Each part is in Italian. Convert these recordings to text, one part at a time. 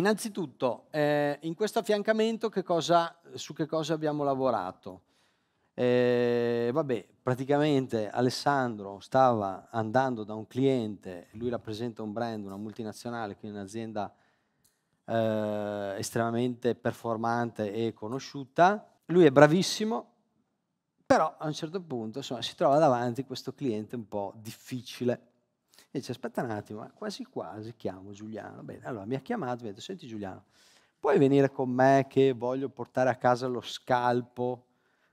Innanzitutto, eh, in questo affiancamento che cosa, su che cosa abbiamo lavorato? Eh, vabbè, praticamente Alessandro stava andando da un cliente, lui rappresenta un brand, una multinazionale, quindi un'azienda eh, estremamente performante e conosciuta. Lui è bravissimo, però a un certo punto insomma, si trova davanti questo cliente un po' difficile dice aspetta un attimo, eh, quasi quasi chiamo Giuliano. Bene, allora mi ha chiamato e mi ha detto, senti Giuliano, puoi venire con me che voglio portare a casa lo scalpo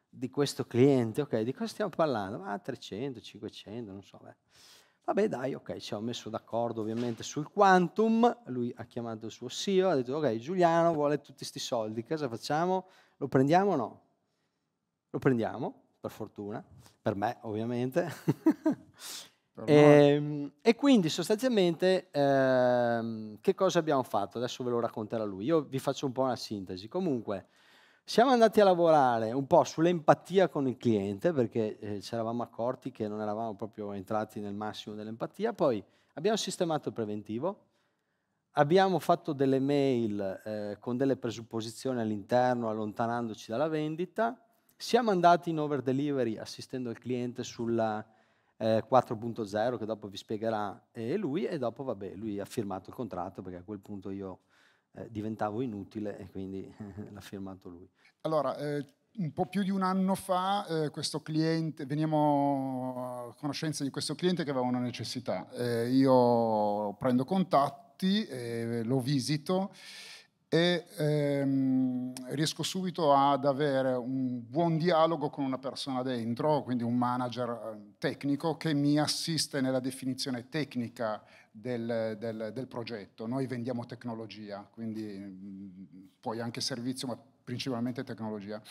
di questo cliente? Ok, di cosa stiamo parlando? Ma 300, 500, non so. Beh. Vabbè dai, ok, ci siamo messo d'accordo ovviamente sul quantum, lui ha chiamato il suo CEO, ha detto ok Giuliano vuole tutti questi soldi, cosa facciamo? Lo prendiamo o no? Lo prendiamo, per fortuna, per me ovviamente. E, ehm, e, quindi sostanzialmente ehm, che cosa abbiamo fatto? Adesso ve lo racconterà lui. Io vi faccio un po' una sintesi. Comunque, siamo andati a lavorare un po' sull'empatia con il cliente perché eh, ci eravamo accorti che non eravamo proprio entrati nel massimo dell'empatia. Poi abbiamo sistemato il preventivo, abbiamo fatto delle mail eh, con delle presupposizioni all'interno, allontanandoci dalla vendita. Siamo andati in over delivery assistendo il cliente sulla eh, 4.0 che dopo vi spiegherà eh, lui e dopo vabbè, lui ha firmato il contratto perché a quel punto io eh, diventavo inutile e quindi l'ha firmato lui. Allora, eh, un po' più di un anno fa eh, questo cliente, veniamo a conoscenza di questo cliente che aveva una necessità. Eh, io prendo contatti, eh, lo visito e ehm, riesco subito ad avere un buon dialogo con una persona dentro, quindi un manager ehm, tecnico che mi assiste nella definizione tecnica del, del, del progetto. Noi vendiamo tecnologia, quindi mm, poi anche servizio, ma principalmente tecnologia.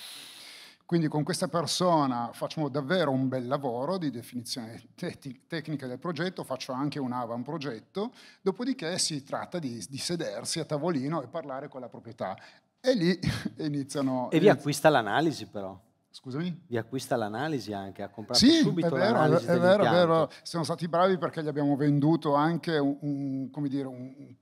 Quindi con questa persona facciamo davvero un bel lavoro di definizione te- tecnica del progetto, faccio anche un progetto, dopodiché si tratta di, di sedersi a tavolino e parlare con la proprietà. E lì iniziano... E vi acquista l'analisi però. Scusami? Vi acquista l'analisi anche, ha comprato sì, subito è vero, l'analisi è vero, è vero, siamo stati bravi perché gli abbiamo venduto anche un, un, dire, un,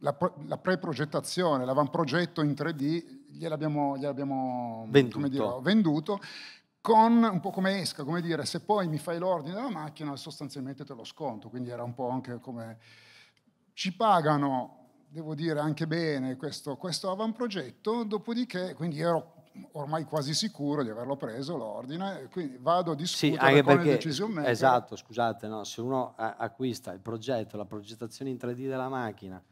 la, la, pre-progettazione, l'avamprogetto in 3D gliel'abbiamo, gliel'abbiamo venduto. Dire, venduto. con un po' come esca, come dire, se poi mi fai l'ordine della macchina sostanzialmente te lo sconto, quindi era un po' anche come ci pagano, devo dire anche bene, questo, questo avamprogetto, dopodiché, quindi ero ormai quasi sicuro di averlo preso l'ordine, quindi vado a discutere sì, con perché, il decision maker. Esatto, scusate, no, se uno acquista il progetto, la progettazione in 3D della macchina,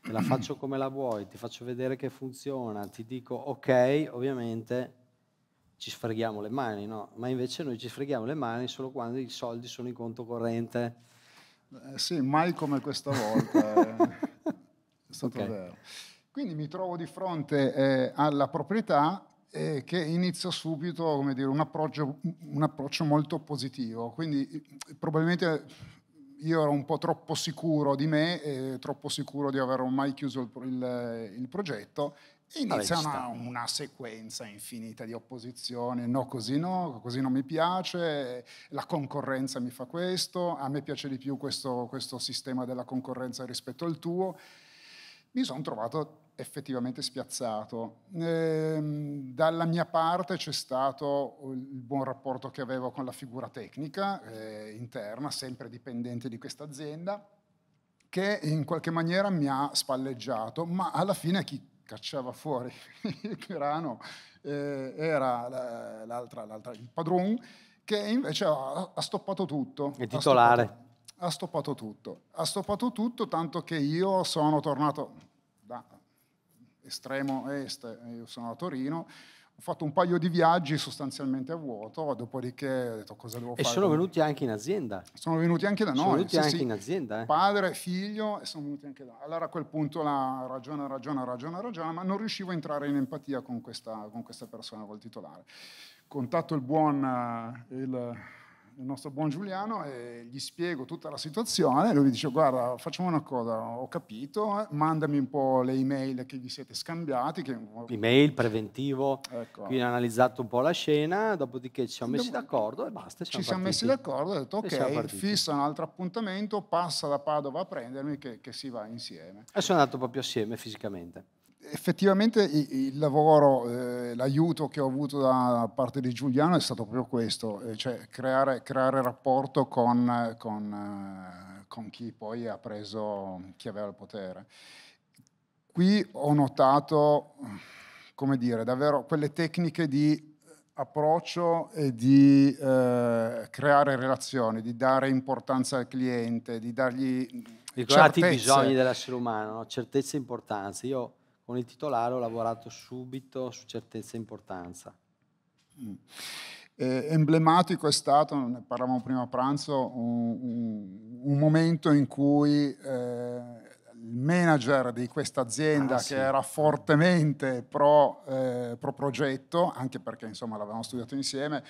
te la faccio come la vuoi, ti faccio vedere che funziona, ti dico ok, ovviamente ci sfreghiamo le mani, no? Ma invece noi ci sfreghiamo le mani solo quando i soldi sono in conto corrente. Eh, sì, mai come questa volta. Eh. È stato okay. vero. Quindi mi trovo di fronte eh, alla proprietà eh, che inizio subito come dire, un, approccio, un approccio molto positivo. Quindi eh, probabilmente io ero un po' troppo sicuro di me, eh, troppo sicuro di aver mai chiuso il, il, il progetto. E inizia una, una, sequenza infinita di opposizioni, no così no, così non mi piace, la concorrenza mi fa questo, a me piace di più questo, questo sistema della concorrenza rispetto al tuo. Mi sono trovato effettivamente spiazzato. Ehm, dalla mia parte c'è stato il buon rapporto che avevo con la figura tecnica eh, interna, sempre dipendente di questa azienda, che in qualche maniera mi ha spalleggiato, ma alla fine chi cacciava fuori il grano eh, era l'altra, l'altra, il padrone, che invece ha, ha stoppato tutto. Il titolare. Ha stoppato, ha stoppato tutto. Ha stoppato tutto, tanto che io sono tornato estremo est, eh, io sono a Torino, ho fatto un paio di viaggi sostanzialmente a vuoto, dopodiché ho detto cosa devo e fare. E sono venuti anche in azienda. Sono venuti anche da noi. Sono venuti sì, anche sì. in azienda. Eh. Padre, figlio, e sono venuti anche da Allora a quel punto la ragiona, ragiona, ragiona, ragiona, ma non riuscivo a entrare in empatia con questa, con questa persona, col titolare. Contatto il buon... Eh, il, il nostro buon Giuliano e gli spiego tutta la situazione. Lui dice: Guarda, facciamo una cosa, ho capito, eh, mandami un po' le email che vi siete scambiati. Che... Email preventivo, ecco. quindi ha analizzato un po' la scena, dopodiché ci siamo messi d'accordo e basta. Ci siamo partiti. messi d'accordo e ho detto: Ok, fissa un altro appuntamento, passa da Padova a prendermi, che, che si va insieme. E sono andato proprio assieme fisicamente effettivamente il lavoro, eh, l'aiuto che ho avuto da parte di Giuliano è stato proprio questo, eh, cioè creare, creare rapporto con, con, eh, con, chi poi ha preso, chi aveva il potere. Qui ho notato, come dire, davvero quelle tecniche di approccio e di eh, creare relazioni, di dare importanza al cliente, di dargli Ricordati certezze. i bisogni dell'essere umano, no? certezza e importanza. Io con il titolare ho lavorato subito su certezza e importanza. Mm. Eh, emblematico è stato, ne parlavamo prima a pranzo, un, un, un momento in cui eh, il manager di questa azienda ah, che sì. era fortemente pro, eh, pro progetto, anche perché insomma l'avevamo studiato insieme,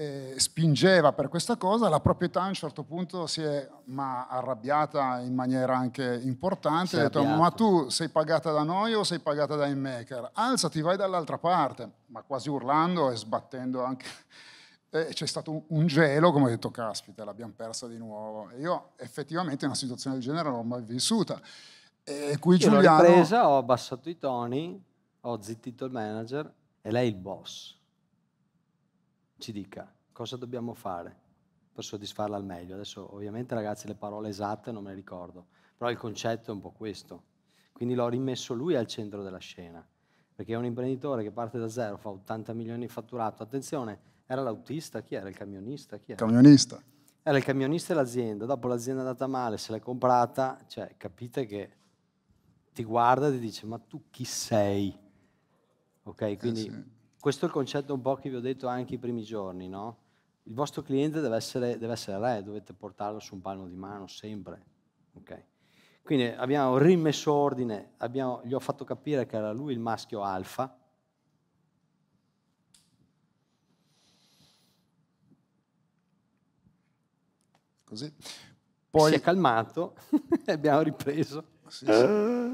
eh, spingeva per questa cosa, la proprietà a un certo punto si è ma arrabbiata in maniera anche importante, ha detto ma tu sei pagata da noi o sei pagata da Inmaker? Alzati, vai dall'altra parte, ma quasi urlando e sbattendo anche... E eh, c'è stato un, un gelo, come ho detto, caspita, l'abbiamo persa di nuovo. E io effettivamente una situazione del genere non l'ho mai vissuta. E qui io Giuliano... L'ho ripresa, ho abbassato i toni, ho zittito il manager e lei il boss ci dica cosa dobbiamo fare per soddisfarla al meglio. Adesso ovviamente ragazzi le parole esatte non me le ricordo, però il concetto è un po' questo. Quindi l'ho rimesso lui al centro della scena, perché è un imprenditore che parte da zero, fa 80 milioni di fatturato. Attenzione, era l'autista, chi era? Il camionista? Chi era? Camionista. Era il camionista e l'azienda, dopo l'azienda è andata male, se l'è comprata, cioè capite che ti guarda e ti dice ma tu chi sei? Ok, quindi... Eh sì questo è il concetto un po' che vi ho detto anche i primi giorni, no? Il vostro cliente deve essere, deve essere re, dovete portarlo su un palmo di mano sempre. Okay? Quindi abbiamo rimesso ordine, abbiamo, gli ho fatto capire che era lui il maschio alfa, Così. Poi si è calmato e abbiamo ripreso. Sì, sì. Ah.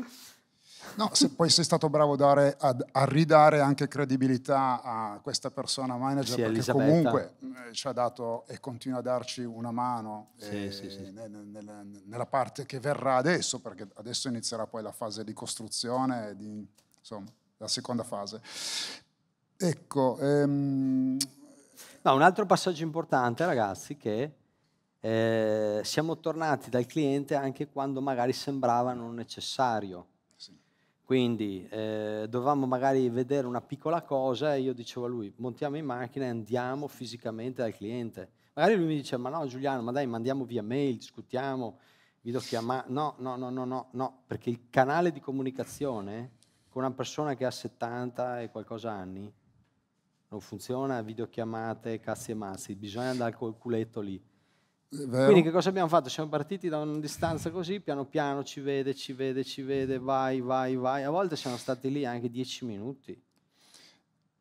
No, se poi sei stato bravo dare, ad, a ridare anche credibilità a questa persona manager, sì, perché Elisabetta. comunque eh, ci ha dato e continua a darci una mano sì, sì, eh, nel, nel, nella parte che verrà adesso, perché adesso inizierà poi la fase di costruzione, di, insomma, la seconda fase. Ecco. Ehm... No, un altro passaggio importante, ragazzi, che eh, siamo tornati dal cliente anche quando magari sembrava non necessario quindi eh, dovevamo magari vedere una piccola cosa e io dicevo a lui, montiamo in macchina e andiamo fisicamente dal cliente. Magari lui mi dice, ma no Giuliano, ma dai, mandiamo via mail, discutiamo, videochiamata. No, no, no, no, no, no, perché il canale di comunicazione con una persona che ha 70 e qualcosa anni non funziona, videochiamate, cazzi e mazzi, bisogna andare col culetto lì. Quindi che cosa abbiamo fatto? Siamo partiti da una distanza così, piano piano ci vede, ci vede, ci vede, vai, vai, vai. A volte siamo stati lì anche dieci minuti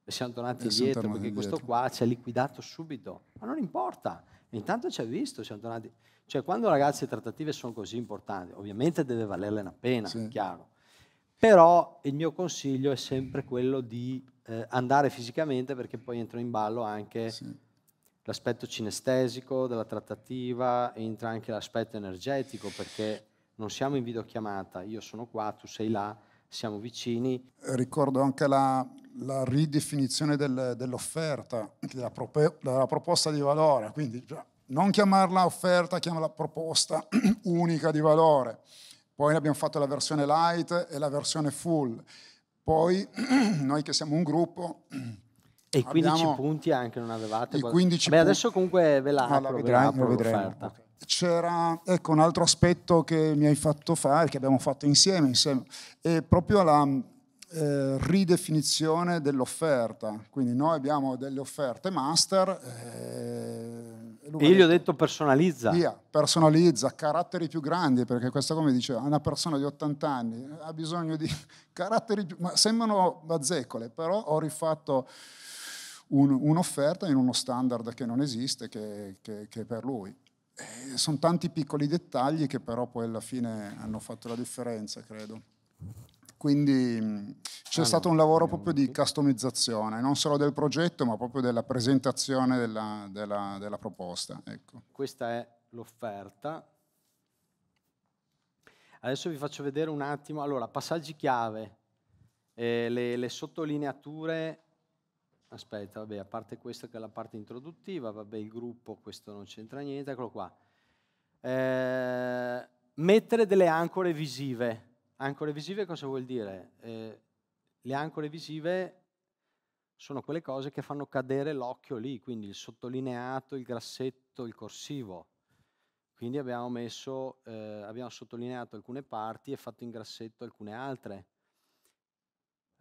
e siamo tornati e indietro siamo perché indietro. questo qua ci ha liquidato subito. Ma non importa, intanto ci ha visto, siamo tornati. Cioè quando ragazzi le trattative sono così importanti, ovviamente deve valerle una pena, sì. chiaro. Però il mio consiglio è sempre quello di eh, andare fisicamente perché poi entra in ballo anche... Sì l'aspetto cinestesico della trattativa, entra anche l'aspetto energetico perché non siamo in videochiamata, io sono qua, tu sei là, siamo vicini. Ricordo anche la, la ridefinizione del, dell'offerta, della, prope, della, proposta di valore, quindi cioè, non chiamarla offerta, chiamarla proposta unica di valore. Poi abbiamo fatto la versione light e la versione full. Poi noi che siamo un gruppo e i 15 Abbiamo punti anche non avevate. I 15 Beh, adesso comunque ve la, apro, la vedremo, ve la vedremo. C'era ecco, un altro aspetto che mi hai fatto fare, che abbiamo fatto insieme, insieme è proprio la eh, ridefinizione dell'offerta. Quindi noi abbiamo delle offerte master. Eh, e io gli ho detto personalizza. Via, personalizza, caratteri più grandi, perché questa come diceva, una persona di 80 anni ha bisogno di caratteri più... Ma sembrano bazzecole, però ho rifatto un, un'offerta in uno standard che non esiste, che, che, che per lui. E sono tanti piccoli dettagli che però poi alla fine hanno fatto la differenza, credo. Quindi mm, c'è ah, stato no, un lavoro proprio di customizzazione, non solo del progetto, ma proprio della presentazione della, della, della proposta. Ecco. Questa è l'offerta. Adesso vi faccio vedere un attimo. Allora, passaggi chiave, eh, le, le sottolineature aspetta, vabbè, a parte questa che è la parte introduttiva, vabbè, il gruppo, questo non c'entra niente, eccolo qua. Eh, mettere delle ancore visive. Ancore visive cosa vuol dire? Eh, le ancore visive sono quelle cose che fanno cadere l'occhio lì, quindi il sottolineato, il grassetto, il corsivo. Quindi abbiamo, messo, eh, abbiamo sottolineato alcune parti e fatto in grassetto alcune altre.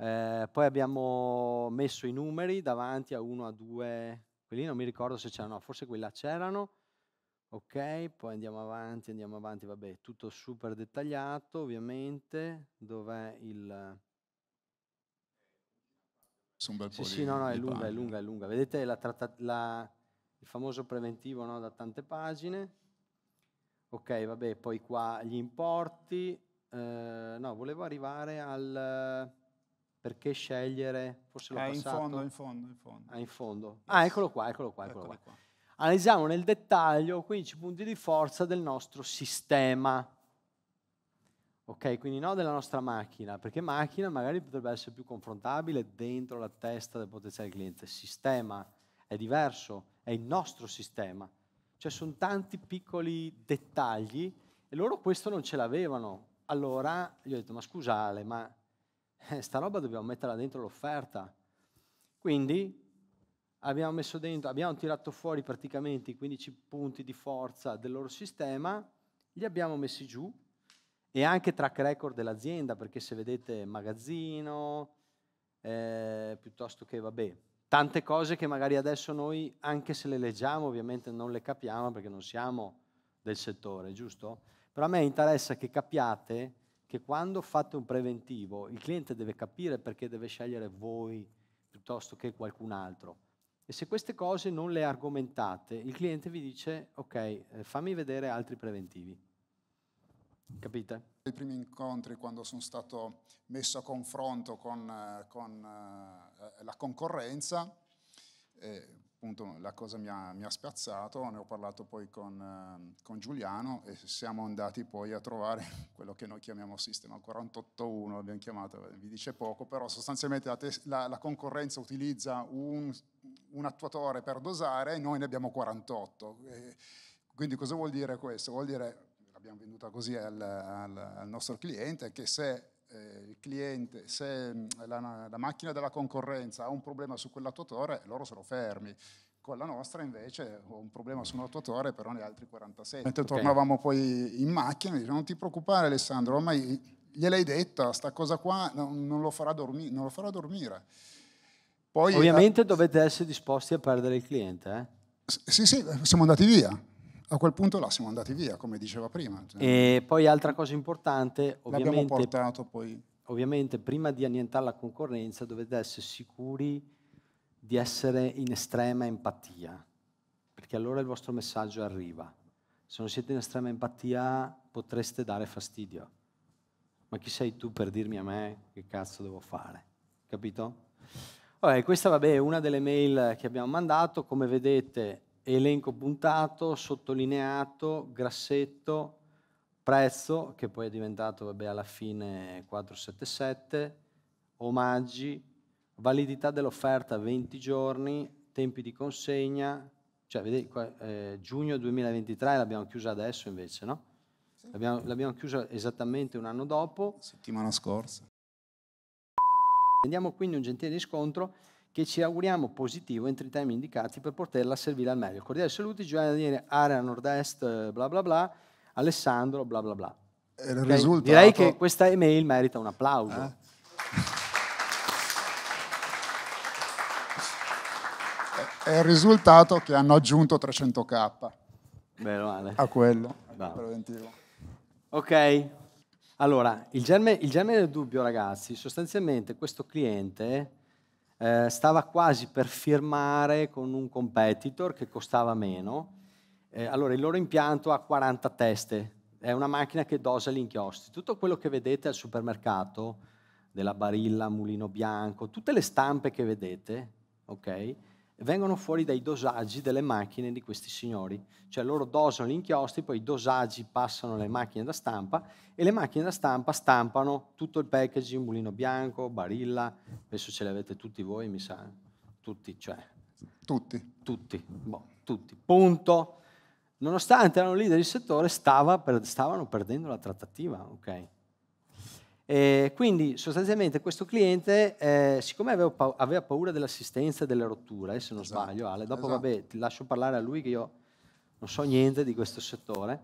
Eh, poi abbiamo messo i numeri davanti a uno, a due, quelli non mi ricordo se c'erano, forse quelli c'erano. Ok, poi andiamo avanti, andiamo avanti, vabbè, tutto super dettagliato ovviamente. Dov'è il... un bel sì, sì, no, no, è lunga, è lunga, è lunga. Vedete la tratta- la, il famoso preventivo no, da tante pagine. Ok, vabbè, poi qua gli importi. Eh, no, volevo arrivare al perché scegliere, forse l'ho è eh, passato. in fondo, in fondo, in fondo. Ah, in fondo. Ah, yes. Ah, eccolo qua, eccolo qua, eccolo, eccolo qua. qua. Analizziamo nel dettaglio 15 punti di forza del nostro sistema. Ok, quindi no della nostra macchina, perché macchina magari potrebbe essere più confrontabile dentro la testa del potenziale cliente. Sistema è diverso, è il nostro sistema. Cioè sono tanti piccoli dettagli e loro questo non ce l'avevano. Allora gli ho detto, ma scusale, ma eh, sta roba dobbiamo metterla dentro l'offerta. Quindi abbiamo messo dentro, abbiamo tirato fuori praticamente i 15 punti di forza del loro sistema, li abbiamo messi giù e anche track record dell'azienda, perché se vedete magazzino, eh, piuttosto che, vabbè, tante cose che magari adesso noi, anche se le leggiamo, ovviamente non le capiamo perché non siamo del settore, giusto? Però a me interessa che capiate che quando fate un preventivo il cliente deve capire perché deve scegliere voi piuttosto che qualcun altro. E se queste cose non le argomentate, il cliente vi dice ok, eh, fammi vedere altri preventivi. Capite? I primi incontri quando sono stato messo a confronto con, eh, con eh, la concorrenza, eh, appunto la cosa mi ha, mi ha, spiazzato, ne ho parlato poi con, ehm, con, Giuliano e siamo andati poi a trovare quello che noi chiamiamo sistema 481, l'abbiamo chiamato, eh, vi dice poco, però sostanzialmente la, tes- la, la concorrenza utilizza un, un, attuatore per dosare e noi ne abbiamo 48. E quindi cosa vuol dire questo? Vuol dire, l'abbiamo venduta così al, al, al nostro cliente, che se eh, il cliente, se mm, la, la, macchina della concorrenza ha un problema su quell'attuatore, loro sono fermi. Con la nostra invece ho un problema su un attuatore, però ne altri 46. Mentre okay. tornavamo poi in macchina, dicevo, non ti preoccupare Alessandro, ormai gliel'hai detta, sta cosa qua non, non, lo, farà dormi- non lo, farà dormire. Poi, eh, Ovviamente la... dovete essere disposti a perdere il cliente. Eh? S- sì, sì, siamo andati via a quel punto là siamo andati via, come diceva prima. Cioè. E poi altra cosa importante, ovviamente, ovviamente prima di annientare la concorrenza dovete essere sicuri di essere in estrema empatia, perché allora il vostro messaggio arriva. Se non siete in estrema empatia potreste dare fastidio. Ma chi sei tu per dirmi a me che cazzo devo fare? Capito? Vabbè, questa vabbè, è una delle mail che abbiamo mandato, come vedete elenco puntato, sottolineato, grassetto, prezzo, che poi è diventato vabbè, alla fine 477, omaggi, validità dell'offerta 20 giorni, tempi di consegna, cioè vedete qua, eh, giugno 2023 l'abbiamo chiusa adesso invece, no? Sì. L'abbiamo, l'abbiamo chiusa esattamente un anno dopo. Settimana scorsa. Andiamo quindi un gentile riscontro che ci auguriamo positivo entro i tempi indicati per poterla servire al meglio. Cordiali saluti, Giovanni Daniele, area nord-est, bla bla bla, Alessandro, bla bla bla. Eh, okay? Risultato... Direi che questa email merita un applauso. Eh? È il risultato che hanno aggiunto 300k Bene, vale. a quello Bravo. preventivo. Ok, allora il germe, il germe del dubbio, ragazzi, sostanzialmente questo cliente eh, stava quasi per firmare con un competitor che costava meno. Eh, allora il loro impianto ha 40 teste, è una macchina che dosa gli inchiostri. Tutto quello che vedete al supermercato, della Barilla, Mulino Bianco, tutte le stampe che vedete, ok? vengono fuori dai dosaggi delle macchine di questi signori. Cioè loro dosano gli inchiostri, poi i dosaggi passano alle macchine da stampa e le macchine da stampa stampano tutto il packaging, mulino bianco, barilla, adesso ce l'avete tutti voi, mi sa, tutti, cioè. Tutti. Tutti, boh, tutti, punto. Nonostante erano leader del settore, stava per, stavano perdendo la trattativa, ok? E quindi sostanzialmente questo cliente, eh, siccome aveva, pa- aveva, paura dell'assistenza e delle rotture, eh, se non esatto. sbaglio, Ale, dopo esatto. vabbè ti lascio parlare a lui che io non so niente di questo settore,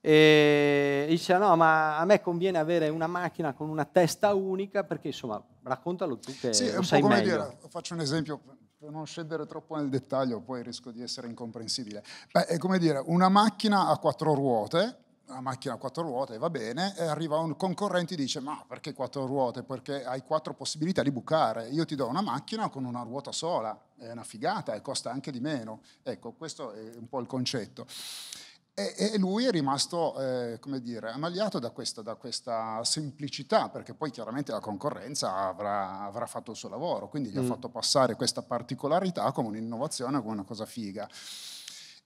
e dice no ma a me conviene avere una macchina con una testa unica perché insomma raccontalo tu che sì, lo sai come meglio. Dire, faccio un esempio per non scendere troppo nel dettaglio poi rischio di essere incomprensibile Beh, è come dire una macchina a quattro ruote una macchina a quattro ruote va bene, e arriva un concorrente e dice ma perché quattro ruote? Perché hai quattro possibilità di bucare, io ti do una macchina con una ruota sola, è una figata e costa anche di meno. Ecco, questo è un po' il concetto. E, e lui è rimasto, eh, come dire, ammagliato da questa, da questa, semplicità, perché poi chiaramente la concorrenza avrà, avrà fatto il suo lavoro, quindi gli mm. ha fatto passare questa particolarità come un'innovazione, come una cosa figa.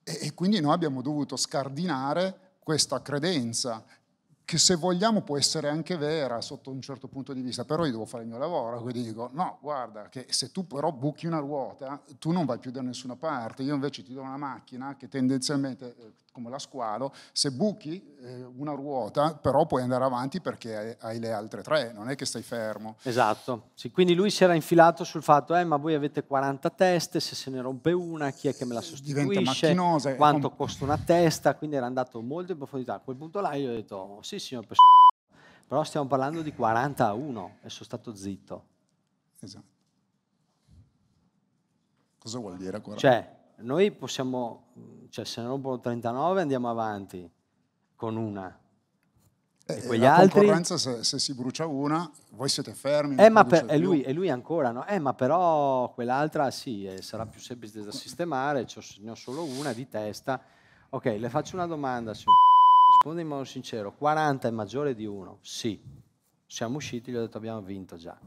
e quindi noi abbiamo dovuto scardinare questa credenza, che se vogliamo può essere anche vera sotto un certo punto di vista, però io devo fare il mio lavoro, quindi dico no, guarda che se tu però buchi una ruota tu non vai più da nessuna parte, io invece ti do una macchina che tendenzialmente eh, come la squalo, se buchi eh, una ruota però puoi andare avanti perché hai, hai, le altre tre, non è che stai fermo. Esatto, sì, quindi lui si era infilato sul fatto, eh, ma voi avete 40 teste, se se ne rompe una chi è che me la sostituisce? Diventa macchinosa. Quanto com- costa una testa? Quindi era andato molto in profondità. A quel punto là io ho detto, oh, sì signor Pesce, però stiamo parlando di 40 a 1 e sono stato zitto. Esatto. Cosa vuol dire 40? Cioè, noi possiamo, cioè se ne rompono 39 andiamo avanti con una. Eh, e quegli la altri... se, se, si brucia una, voi siete fermi. Eh, ma per, e, eh, lui, e, lui, ancora, no? Eh, ma però quell'altra sì, eh, sarà più semplice da sistemare, ne ho solo una di testa. Ok, le faccio una domanda, signor... risponde in modo sincero, 40 è maggiore di 1? Sì. Siamo usciti, gli ho detto abbiamo vinto già.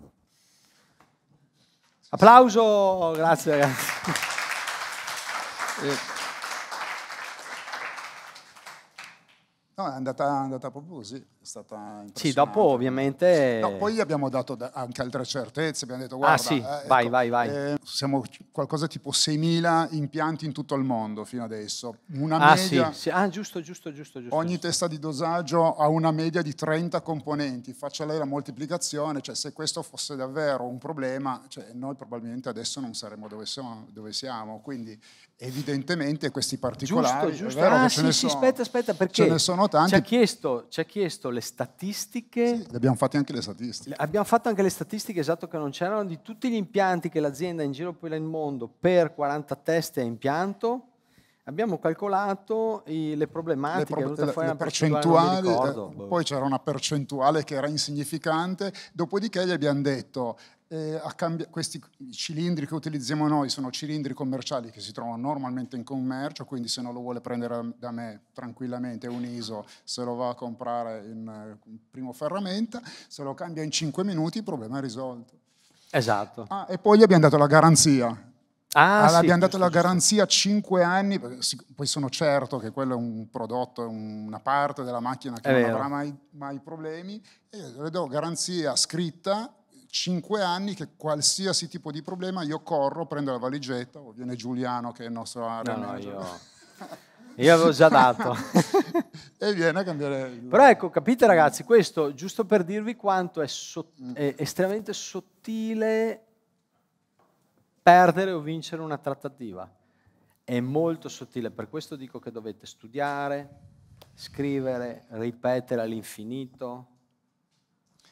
Applauso, grazie ragazzi. No, è andata, è andata proprio così. È stata Sì, dopo ovviamente... No, poi abbiamo dato anche altre certezze, abbiamo detto ah, guarda... Ah sì, eh, vai, ecco, vai, vai. Eh, siamo qualcosa tipo 6.000 impianti in tutto il mondo fino adesso. Una ah, media... Sì, sì. Ah giusto, giusto, giusto, giusto Ogni giusto. testa di dosaggio ha una media di 30 componenti, faccia lei la moltiplicazione, cioè se questo fosse davvero un problema, cioè, noi probabilmente adesso non saremmo dove siamo, dove siamo. quindi evidentemente questi particolari... Giusto, eh, giusto. Vero, ah, sì, sì, aspetta, aspetta, perché... Ce ne sono tanti. Ci ha chiesto, ci ha chiesto le statistiche. Sì, abbiamo fatto anche le statistiche. Abbiamo fatto anche le statistiche, esatto, che non c'erano, di tutti gli impianti che l'azienda in giro per il mondo per 40 test a impianto Abbiamo calcolato i, le problematiche, le, pro- le, le percentuali, eh, poi boh. c'era una percentuale che era insignificante, dopodiché gli abbiamo detto eh, cambi- questi cilindri che utilizziamo noi sono cilindri commerciali che si trovano normalmente in commercio, quindi se non lo vuole prendere da me tranquillamente un ISO se lo va a comprare in, in eh, primo ferramenta, se lo cambia in 5 minuti il problema è risolto. Esatto. Ah, e poi gli abbiamo dato la garanzia Ah, sì, abbiamo dato la garanzia a 5 anni, poi sono certo che quello è un prodotto, una parte della macchina che non avrà mai, mai problemi, e le do garanzia scritta 5 anni che qualsiasi tipo di problema io corro, prendo la valigetta o viene Giuliano che è il nostro area no, no, io... avevo già dato. e viene a cambiare. Il... Però ecco, capite ragazzi, questo giusto per dirvi quanto è, so... Mm. è estremamente sottile perdere o vincere una trattativa. È molto sottile, per questo dico che dovete studiare, scrivere, ripetere all'infinito.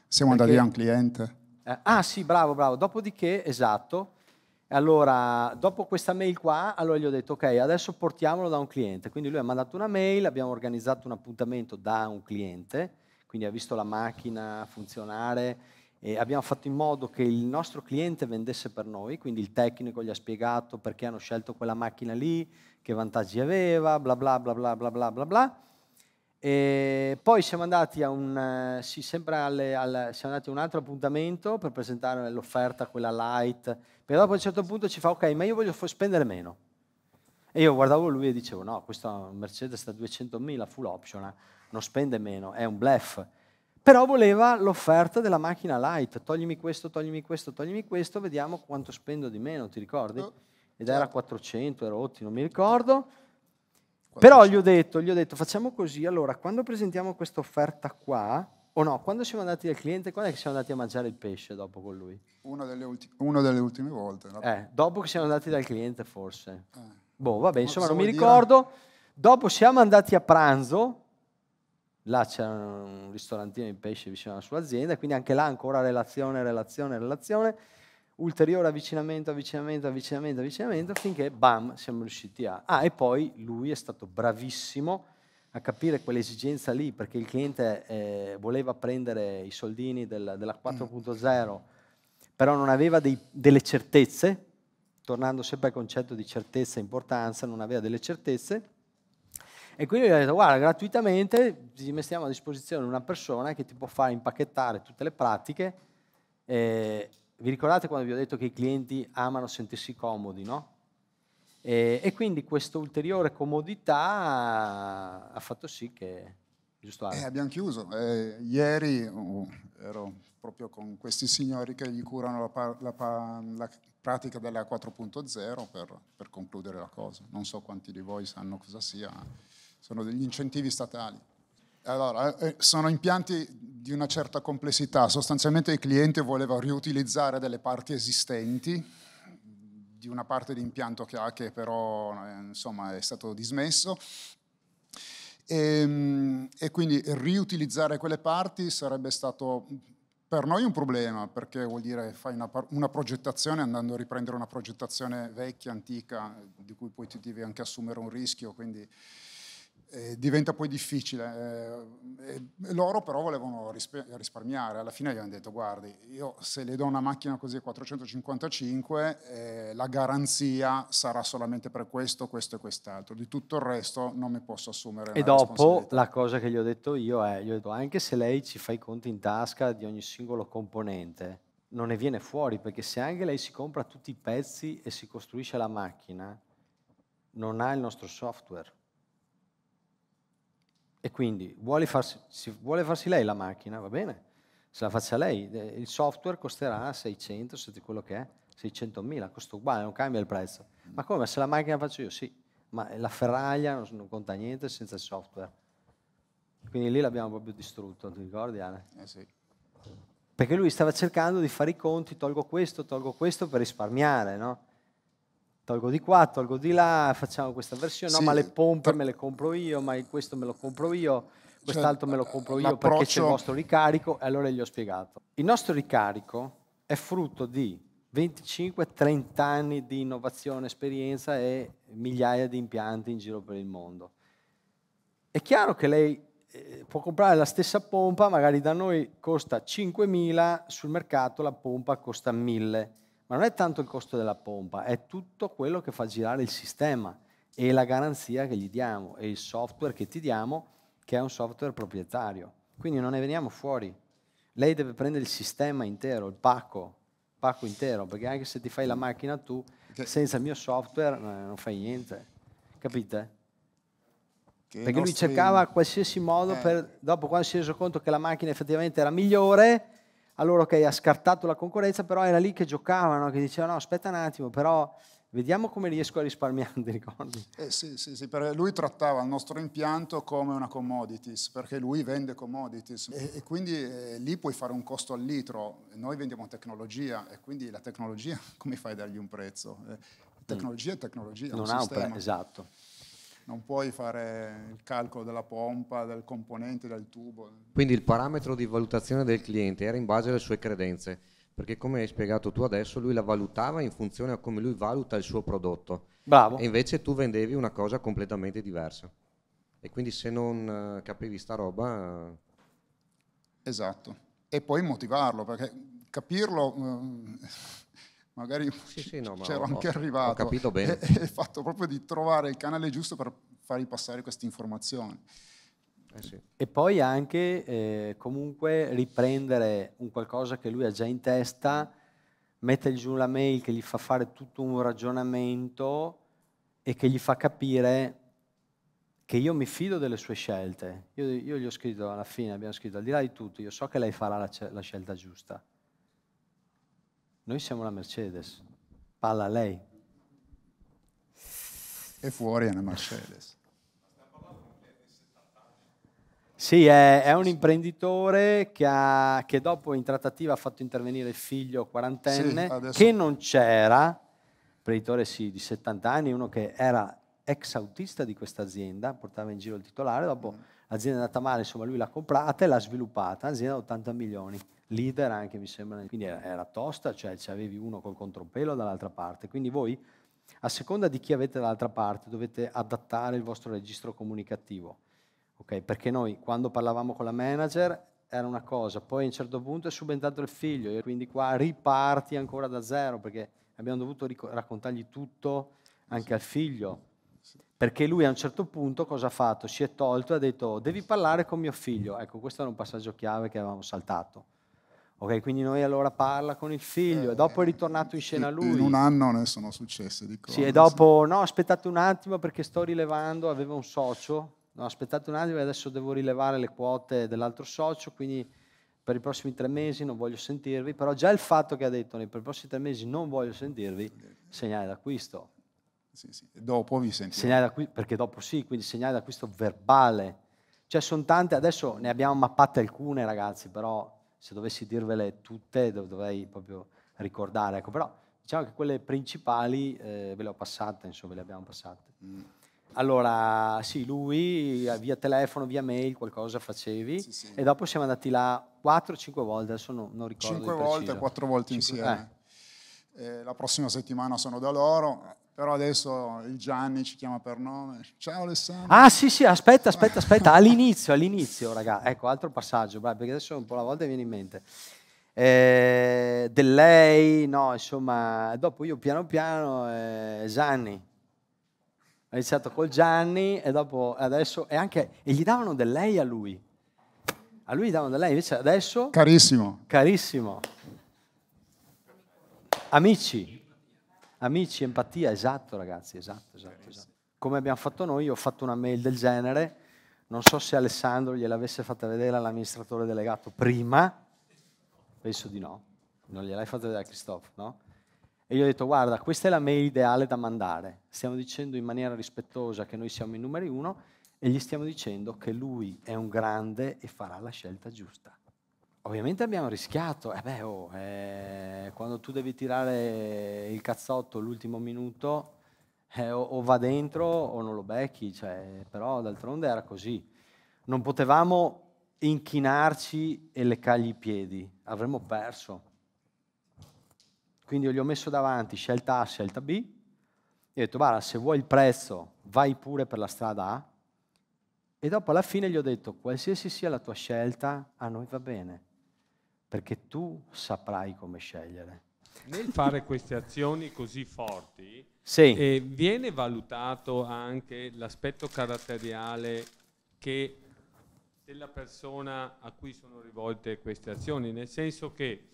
Siamo andati a un cliente. Eh, ah sì, bravo, bravo. Dopodiché, esatto, allora, dopo questa mail qua, allora gli ho detto, ok, adesso portiamolo da un cliente. Quindi lui ha mandato una mail, abbiamo organizzato un appuntamento da un cliente, quindi ha visto la macchina funzionare e abbiamo fatto in modo che il nostro cliente vendesse per noi, quindi il tecnico gli ha spiegato perché hanno scelto quella macchina lì, che vantaggi aveva, bla bla bla bla bla bla bla bla. E poi siamo andati a un, eh, sì, alle, alle, siamo andati a un altro appuntamento per presentare l'offerta, quella light, però poi a un certo punto ci fa ok, ma io voglio spendere meno. E io guardavo lui e dicevo no, questa Mercedes sta 200.000 full option, eh, non spende meno, è un bluff però voleva l'offerta della macchina light, toglimi questo, toglimi questo, toglimi questo, vediamo quanto spendo di meno, ti ricordi? Ed certo. era 400 erotti, non mi ricordo. Però gli ho, detto, gli ho detto, facciamo così, allora quando presentiamo questa offerta qua, o no, quando siamo andati dal cliente, quando è che siamo andati a mangiare il pesce dopo con lui? Una delle, ulti- una delle ultime volte. No? Eh, dopo che siamo andati dal cliente forse. Eh. Boh, vabbè, insomma non mi dire? ricordo. Dopo siamo andati a pranzo là c'era un ristorantino di pesce vicino alla sua azienda, quindi anche là ancora relazione, relazione, relazione, ulteriore avvicinamento, avvicinamento, avvicinamento, avvicinamento, finché bam, siamo riusciti a... Ah, e poi lui è stato bravissimo a capire quell'esigenza lì, perché il cliente eh, voleva prendere i soldini del, della 4.0, mm. però non aveva dei, delle certezze, tornando sempre al concetto di certezza e importanza, non aveva delle certezze, e quindi gli ho detto, guarda, gratuitamente ti mettiamo a disposizione una persona che ti può fare impacchettare tutte le pratiche. Eh, vi ricordate quando vi ho detto che i clienti amano sentirsi comodi, no? E, e quindi questa ulteriore comodità ha fatto sì che... Giusto, eh, abbiamo chiuso. Eh, ieri oh, ero proprio con questi signori che gli curano la, pa- la, pa- la pratica della 4.0 per, per concludere la cosa. Non so quanti di voi sanno cosa sia sono degli incentivi statali. Allora, eh, eh, sono impianti di una certa complessità, sostanzialmente il cliente voleva riutilizzare delle parti esistenti di una parte di impianto che ha che però eh, insomma, è stato dismesso e, ehm, e quindi riutilizzare quelle parti sarebbe stato per noi un problema perché vuol dire fai una, una, progettazione andando a riprendere una progettazione vecchia, antica, di cui poi ti devi anche assumere un rischio, quindi eh, diventa poi difficile. Eh, loro però volevano risparmiare, alla fine gli hanno detto guardi, io se le do una macchina così a 455 eh, la garanzia sarà solamente per questo, questo e quest'altro, di tutto il resto non mi posso assumere. E dopo la cosa che gli ho detto io è, gli ho detto anche se lei ci fa i conti in tasca di ogni singolo componente, non ne viene fuori perché se anche lei si compra tutti i pezzi e si costruisce la macchina, non ha il nostro software e quindi vuole farsi, vuole farsi lei la macchina, va bene, se la faccia lei. Eh, il software costerà 600, quello che è, 600.000, costa uguale, non cambia il prezzo. Ma come? Se la macchina la faccio io, sì, ma la ferraglia non, non conta niente senza il software. Quindi lì l'abbiamo proprio distrutto, ti ricordi Ale? Eh sì. Perché lui stava cercando di fare i conti, tolgo questo, tolgo questo per risparmiare, no? tolgo di qua, tolgo di là, facciamo questa versione, sì, no ma le pompe me le compro io, ma questo me lo compro io, cioè, quest'altro cioè, me lo compro io perché c'è il vostro ricarico e allora gli ho spiegato. Il nostro ricarico è frutto di 25-30 anni di innovazione, esperienza e migliaia di impianti in giro per il mondo. È chiaro che lei eh, può comprare la stessa pompa, magari da noi costa 5.000, sul mercato la pompa costa 1.000 ma non è tanto il costo della pompa, è tutto quello che fa girare il sistema e la garanzia che gli diamo e il software che ti diamo che è un software proprietario. Quindi non ne veniamo fuori. Lei deve prendere il sistema intero, il pacco, il pacco intero, perché anche se ti fai la macchina tu, senza il mio software eh, non fai niente. Capite? Che perché nostri... lui cercava qualsiasi modo, eh. per, dopo quando si è reso conto che la macchina effettivamente era migliore, allora ok, ha scartato la concorrenza, però era lì che giocavano, che dicevano no, aspetta un attimo, però vediamo come riesco a risparmiare, ti ricordi? Eh sì, sì, sì, perché lui trattava il nostro impianto come una commodities, perché lui vende commodities eh. e, e quindi eh, lì puoi fare un costo al litro, noi vendiamo tecnologia e quindi la tecnologia come fai a dargli un prezzo? Eh, tecnologia è tecnologia. Non ha un prezzo, esatto non puoi fare il calcolo della pompa, del componente, del tubo. Quindi il parametro di valutazione del cliente era in base alle sue credenze, perché come hai spiegato tu adesso, lui la valutava in funzione a come lui valuta il suo prodotto. Bravo. E invece tu vendevi una cosa completamente diversa. E quindi se non eh, capivi sta roba... Eh, esatto. E poi motivarlo, perché capirlo... Eh, magari sì, sì, no, c'ero ho, anche arrivato. Ho capito bene. È, fatto proprio di trovare il canale giusto per far ripassare queste informazioni. Eh sì. E poi anche eh, comunque riprendere un qualcosa che lui ha già in testa, mettergli giù la mail che gli fa fare tutto un ragionamento e che gli fa capire che io mi fido delle sue scelte. Io, io gli ho scritto alla fine, abbiamo scritto, al di là di tutto, io so che lei farà la, la scelta giusta noi siamo la Mercedes, palla a lei. E fuori è una Mercedes. Sì, è, è, un imprenditore che, ha, che, dopo in trattativa ha fatto intervenire il figlio quarantenne sì, adesso... che non c'era, imprenditore sì, di 70 anni, uno che era ex autista di questa azienda, portava in giro il titolare, dopo mm. l'azienda è andata male, insomma lui l'ha comprata e l'ha sviluppata, azienda da 80 milioni, leader anche mi sembra, quindi era, era tosta, cioè avevi uno col contropelo dall'altra parte, quindi voi a seconda di chi avete dall'altra parte dovete adattare il vostro registro comunicativo, okay? perché noi quando parlavamo con la manager era una cosa, poi a un certo punto è subentrato il figlio e quindi qua riparti ancora da zero perché abbiamo dovuto ric- raccontargli tutto anche sì. al figlio perché lui a un certo punto cosa ha fatto? Si è tolto e ha detto devi parlare con mio figlio. Ecco, questo era un passaggio chiave che avevamo saltato. Ok, quindi noi allora parla con il figlio eh, e dopo è ritornato in scena eh, lui. In un anno ne sono successe di cose. Sì, e dopo no, aspettate un attimo perché sto rilevando, aveva un socio, no, aspettate un attimo e adesso devo rilevare le quote dell'altro socio, quindi per i prossimi tre mesi non voglio sentirvi, però già il fatto che ha detto per i prossimi tre mesi non voglio sentirvi, segnale d'acquisto. Sì, sì. Dopo vi sentite. perché dopo sì, quindi segnale d'acquisto verbale. Cioè sono tante, adesso ne abbiamo mappate alcune ragazzi, però se dovessi dirvele tutte dovrei proprio ricordare. Ecco, però diciamo che quelle principali eh, ve le ho passate, insomma, ve le abbiamo passate. Mm. Allora, sì, lui eh, via telefono, via mail, qualcosa facevi sì, sì. e dopo siamo andati là 4-5 volte, adesso non, non ricordo. 5 volte, 4 volte Cinque, insieme. Eh eh, la prossima settimana sono da loro, però adesso il Gianni ci chiama per nome. Ciao Alessandro. Ah sì sì, aspetta, aspetta, aspetta, all'inizio, all'inizio ragazzi, ecco altro passaggio, bravo, perché adesso un po' alla volta viene in mente. Eh, De lei, no, insomma, dopo io piano piano, eh, Gianni, ho iniziato col Gianni e dopo adesso e anche e gli davano del lei a lui a lui gli davano del lei invece adesso carissimo carissimo Amici, amici, empatia, esatto ragazzi, esatto, esatto, esatto. Come abbiamo fatto noi, io ho fatto una mail del genere, non so se Alessandro gliel'avesse fatta vedere all'amministratore delegato prima, penso di no, non gliel'hai fatta vedere a Cristoforo, no? E io ho detto, guarda, questa è la mail ideale da mandare, stiamo dicendo in maniera rispettosa che noi siamo i numeri uno e gli stiamo dicendo che lui è un grande e farà la scelta giusta. Ovviamente abbiamo rischiato, eh beh, oh, eh, quando tu devi tirare il cazzotto l'ultimo minuto, eh, o, o, va dentro o non lo becchi, cioè, però d'altronde era così. Non potevamo inchinarci e leccargli i piedi, avremmo perso. Quindi io gli ho messo davanti scelta A, scelta B, e ho detto guarda se vuoi il prezzo vai pure per la strada A, e dopo alla fine gli ho detto qualsiasi sia la tua scelta a noi va bene perché tu saprai come scegliere. Nel fare queste azioni così forti, sì. eh, viene valutato anche l'aspetto caratteriale che della persona a cui sono rivolte queste azioni, nel senso che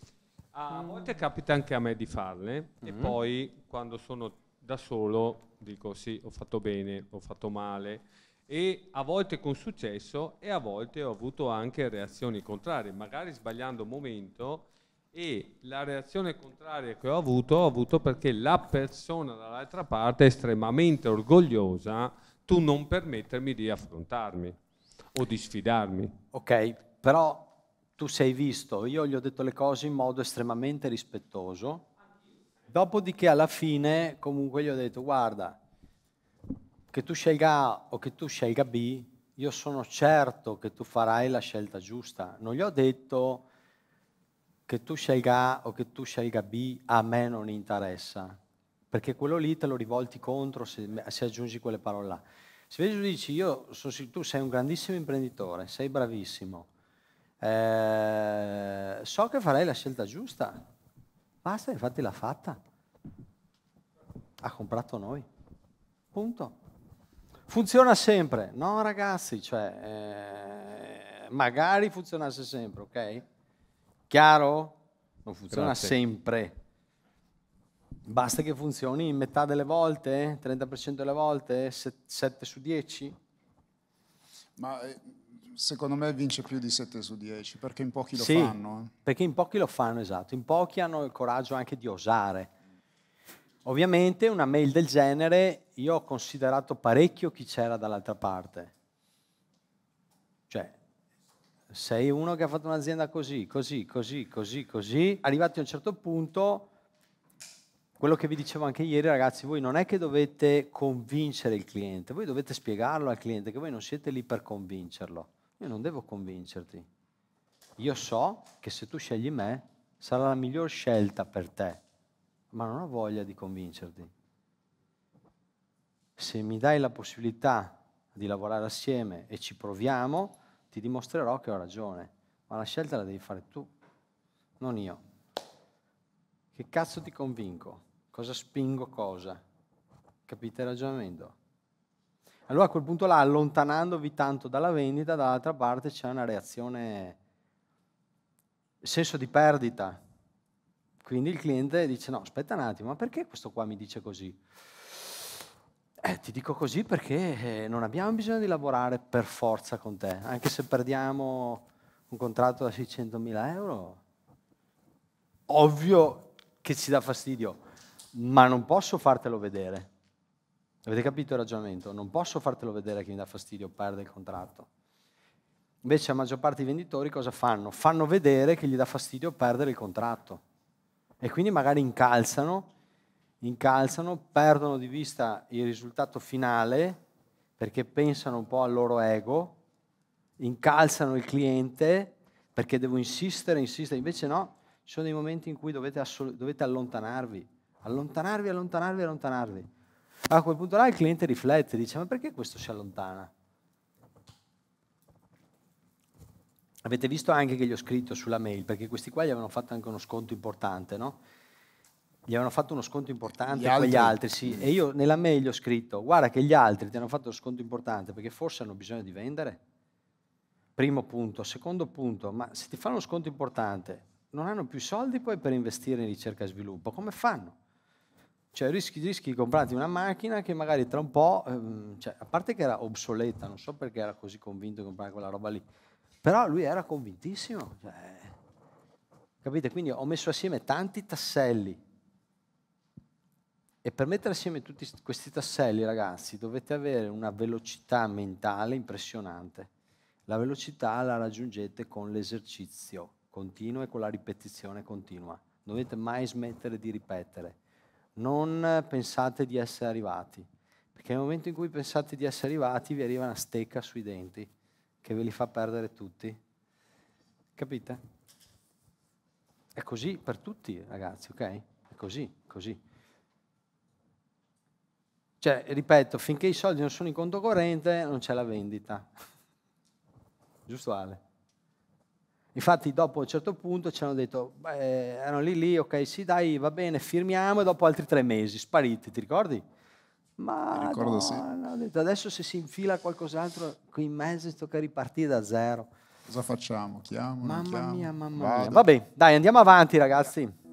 a volte capita anche a me di farle mm-hmm. e poi quando sono da solo dico sì, ho fatto bene, ho fatto male e a volte con successo e a volte ho avuto anche reazioni contrarie, magari sbagliando un momento e la reazione contraria che ho avuto ho avuto perché la persona dall'altra parte è estremamente orgogliosa, tu non permettermi di affrontarmi o di sfidarmi. Ok, però tu sei visto, io gli ho detto le cose in modo estremamente rispettoso, dopodiché alla fine comunque gli ho detto guarda, che tu scelga A o che tu scelga B, io sono certo che tu farai la scelta giusta. Non gli ho detto che tu scelga A o che tu scelga B, a me non interessa, perché quello lì te lo rivolti contro se, se aggiungi quelle parole là. Se invece dici, io sono, tu sei un grandissimo imprenditore, sei bravissimo, eh, so che farai la scelta giusta, basta, infatti l'ha fatta, ha comprato noi, punto funziona sempre, no ragazzi? Cioè, eh, magari funzionasse sempre, ok? Chiaro? Non funziona Grazie. sempre. Basta che funzioni metà delle volte, 30% delle volte, 7 su 10? Ma eh, secondo me vince più di 7 su 10, perché in pochi lo sì, fanno. Eh. Perché in pochi lo fanno, esatto. In pochi hanno il coraggio anche di osare. Ovviamente una mail del genere io ho considerato parecchio chi c'era dall'altra parte. Cioè, sei uno che ha fatto un'azienda così, così, così, così, così. Arrivati a un certo punto, quello che vi dicevo anche ieri, ragazzi, voi non è che dovete convincere il cliente, voi dovete spiegarlo al cliente che voi non siete lì per convincerlo. Io non devo convincerti. Io so che se tu scegli me, sarà la miglior scelta per te ma non ho voglia di convincerti. Se mi dai la possibilità di lavorare assieme e ci proviamo, ti dimostrerò che ho ragione, ma la scelta la devi fare tu, non io. Che cazzo ti convinco? Cosa spingo cosa? Capite il ragionamento? Allora a quel punto là, allontanandovi tanto dalla vendita, dall'altra parte c'è una reazione, senso di perdita, quindi il cliente dice no, aspetta un attimo, ma perché questo qua mi dice così? Eh, ti dico così perché eh, non abbiamo bisogno di lavorare per forza con te, anche se perdiamo un contratto da 600.000 euro. Ovvio che ci dà fastidio, ma non posso fartelo vedere. Avete capito il ragionamento? Non posso fartelo vedere che mi dà fastidio, perdere il contratto. Invece la maggior parte dei venditori cosa fanno? Fanno vedere che gli dà fastidio perdere il contratto e quindi magari incalzano, incalzano, perdono di vista il risultato finale perché pensano un po' al loro ego, incalzano il cliente perché devo insistere, insistere, invece no, ci sono dei momenti in cui dovete, assol- dovete allontanarvi, allontanarvi, allontanarvi, allontanarvi. A quel punto là il cliente riflette, dice ma perché questo si allontana? Avete visto anche che gli ho scritto sulla mail, perché questi qua gli avevano fatto anche uno sconto importante, no? Gli avevano fatto uno sconto importante con gli altri. altri, sì. E io nella mail gli ho scritto, guarda che gli altri ti hanno fatto lo sconto importante perché forse hanno bisogno di vendere. Primo punto. Secondo punto, ma se ti fanno uno sconto importante, non hanno più soldi poi per investire in ricerca e sviluppo, come fanno? Cioè rischi, rischi di comprarti una macchina che magari tra un po', ehm, cioè, a parte che era obsoleta, non so perché era così convinto di comprare quella roba lì, però lui era convintissimo. Cioè, capite? Quindi ho messo assieme tanti tasselli. E per mettere assieme tutti questi tasselli, ragazzi, dovete avere una velocità mentale impressionante. La velocità la raggiungete con l'esercizio continuo e con la ripetizione continua. Non dovete mai smettere di ripetere. Non pensate di essere arrivati, perché nel momento in cui pensate di essere arrivati vi arriva una stecca sui denti che ve li fa perdere tutti. Capite? È così per tutti, ragazzi, ok? È così, così. Cioè, ripeto, finché i soldi non sono in conto corrente, non c'è la vendita. Giusto Ale? Infatti dopo a un certo punto ci hanno detto, beh, erano lì lì, ok, sì dai, va bene, firmiamo e dopo altri tre mesi, spariti, ti ricordi? Ma no, sì. no, adesso se si infila qualcos'altro qui in mezzo tocca ripartire da zero. Cosa facciamo? Chiamo? Mamma chiamo? mia, mamma Vado. mia. Vabbè, dai, andiamo avanti ragazzi.